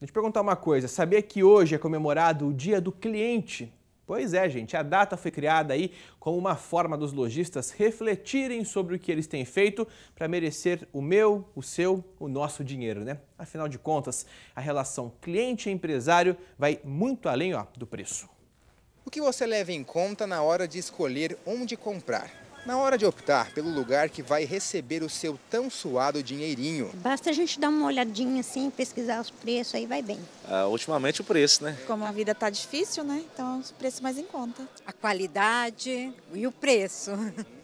Deixa eu perguntar uma coisa. Sabia que hoje é comemorado o Dia do Cliente? Pois é, gente, a data foi criada aí como uma forma dos lojistas refletirem sobre o que eles têm feito para merecer o meu, o seu, o nosso dinheiro, né? Afinal de contas, a relação cliente-empresário vai muito além ó, do preço. O que você leva em conta na hora de escolher onde comprar? na hora de optar pelo lugar que vai receber o seu tão suado dinheirinho. Basta a gente dar uma olhadinha assim, pesquisar os preços, aí vai bem. Ah, ultimamente o preço, né? Como a vida tá difícil, né? Então os preços mais em conta. A qualidade e o preço.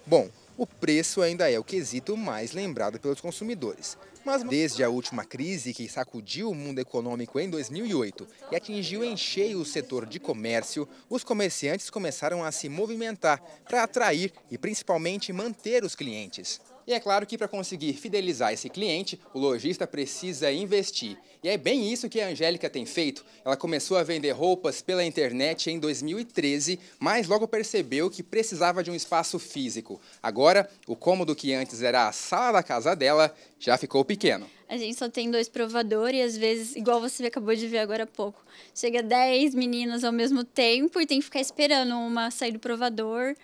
Bom, o preço ainda é o quesito mais lembrado pelos consumidores. Mas desde a última crise que sacudiu o mundo econômico em 2008 e atingiu em cheio o setor de comércio, os comerciantes começaram a se movimentar para atrair e principalmente manter os clientes. E é claro que para conseguir fidelizar esse cliente, o lojista precisa investir. E é bem isso que a Angélica tem feito. Ela começou a vender roupas pela internet em 2013, mas logo percebeu que precisava de um espaço físico. Agora, o cômodo que antes era a sala da casa dela já ficou pequeno. A gente só tem dois provadores e às vezes, igual você acabou de ver agora há pouco, chega 10 meninas ao mesmo tempo e tem que ficar esperando uma sair do provador,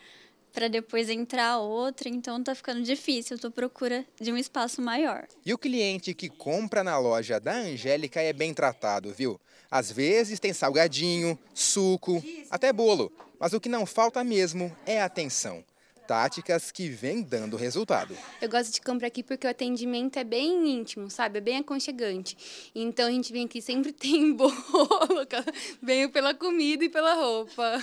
para depois entrar outra, então tá ficando difícil, tô procura de um espaço maior. E o cliente que compra na loja da Angélica é bem tratado, viu? Às vezes tem salgadinho, suco, até bolo, mas o que não falta mesmo é atenção táticas que vem dando resultado. Eu gosto de comprar aqui porque o atendimento é bem íntimo, sabe? É bem aconchegante. Então a gente vem aqui sempre tem bolo, venho pela comida e pela roupa.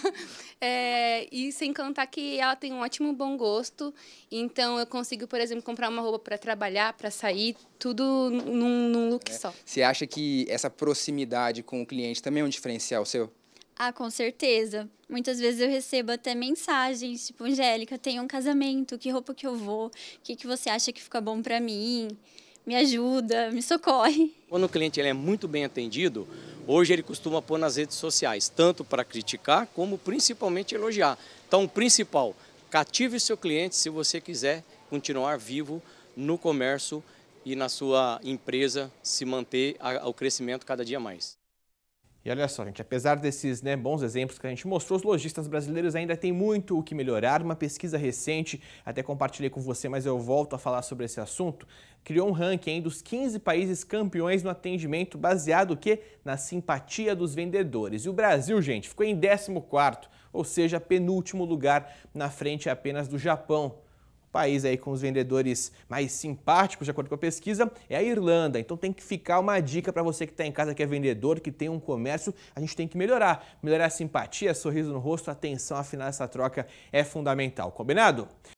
É, e sem contar que ela tem um ótimo bom gosto. Então eu consigo, por exemplo, comprar uma roupa para trabalhar, para sair, tudo num, num look é. só. Você acha que essa proximidade com o cliente também é um diferencial seu? Ah, com certeza. Muitas vezes eu recebo até mensagens, tipo, Angélica, tenho um casamento, que roupa que eu vou? O que, que você acha que fica bom para mim? Me ajuda, me socorre. Quando o cliente ele é muito bem atendido, hoje ele costuma pôr nas redes sociais, tanto para criticar como principalmente elogiar. Então, o principal, cative seu cliente se você quiser continuar vivo no comércio e na sua empresa se manter ao crescimento cada dia mais. E olha só, gente, apesar desses né, bons exemplos que a gente mostrou, os lojistas brasileiros ainda têm muito o que melhorar. Uma pesquisa recente, até compartilhei com você, mas eu volto a falar sobre esse assunto, criou um ranking hein, dos 15 países campeões no atendimento, baseado que na simpatia dos vendedores. E o Brasil, gente, ficou em 14 ou seja, penúltimo lugar na frente apenas do Japão país aí com os vendedores mais simpáticos, de acordo com a pesquisa, é a Irlanda. Então tem que ficar uma dica para você que está em casa, que é vendedor, que tem um comércio, a gente tem que melhorar. Melhorar a simpatia, sorriso no rosto, atenção, afinal essa troca é fundamental. Combinado?